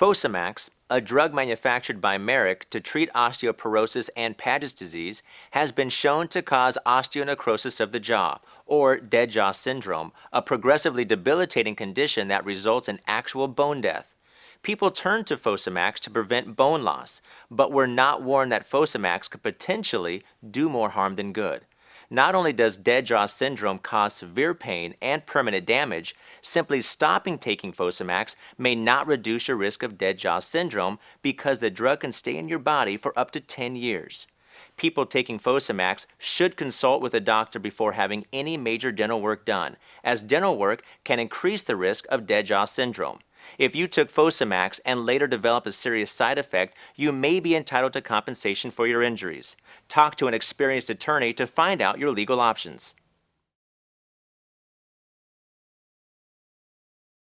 Fosamax, a drug manufactured by Merck to treat osteoporosis and Paget's disease, has been shown to cause osteonecrosis of the jaw, or dead jaw syndrome, a progressively debilitating condition that results in actual bone death. People turned to Fosamax to prevent bone loss, but were not warned that Fosamax could potentially do more harm than good. Not only does dead jaw syndrome cause severe pain and permanent damage, simply stopping taking Fosamax may not reduce your risk of dead jaw syndrome because the drug can stay in your body for up to 10 years. People taking Fosamax should consult with a doctor before having any major dental work done, as dental work can increase the risk of dead jaw syndrome. If you took Fosamax and later developed a serious side effect, you may be entitled to compensation for your injuries. Talk to an experienced attorney to find out your legal options.